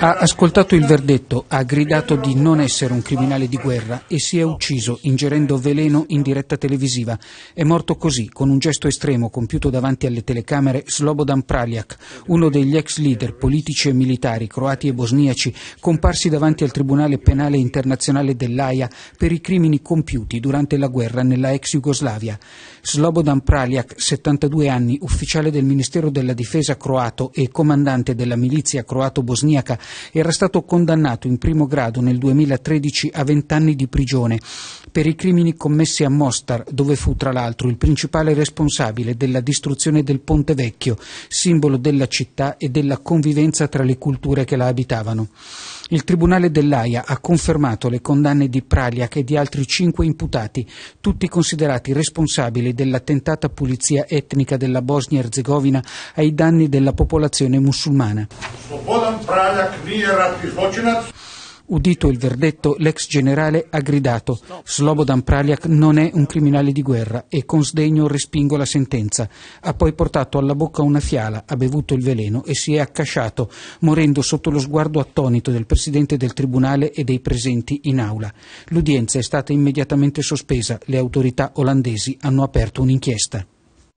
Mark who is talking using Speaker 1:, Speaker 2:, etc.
Speaker 1: Ha
Speaker 2: ascoltato il verdetto, ha gridato di non essere un criminale di guerra e si è ucciso ingerendo veleno in diretta televisiva. È morto così, con un gesto estremo compiuto davanti alle telecamere, Slobodan Praljak, uno degli ex leader politici e militari croati e bosniaci, comparsi davanti al Tribunale Penale Internazionale dell'AIA per i crimini compiuti durante la guerra nella ex Jugoslavia. Slobodan Praljak, 72 anni, ufficiale del Ministero della Difesa croato e comandante della milizia giustizia croato-bosniaca, era stato condannato in primo grado nel 2013 a 20 anni di prigione per i crimini commessi a Mostar, dove fu tra l'altro il principale responsabile della distruzione del Ponte Vecchio, simbolo della città e della convivenza tra le culture che la abitavano. Il Tribunale dell'AIA ha confermato le condanne di Praliak e di altri cinque imputati, tutti considerati responsabili dell'attentata pulizia etnica della Bosnia-Herzegovina ai danni della popolazione musulmana. Udito il verdetto, l'ex generale ha gridato Slobodan Praliak non è un criminale di guerra e con sdegno respingo la sentenza. Ha poi portato alla bocca una fiala, ha bevuto il veleno e si è accasciato, morendo sotto lo sguardo attonito del presidente del tribunale e dei presenti in aula. L'udienza è stata immediatamente sospesa, le autorità olandesi hanno aperto un'inchiesta.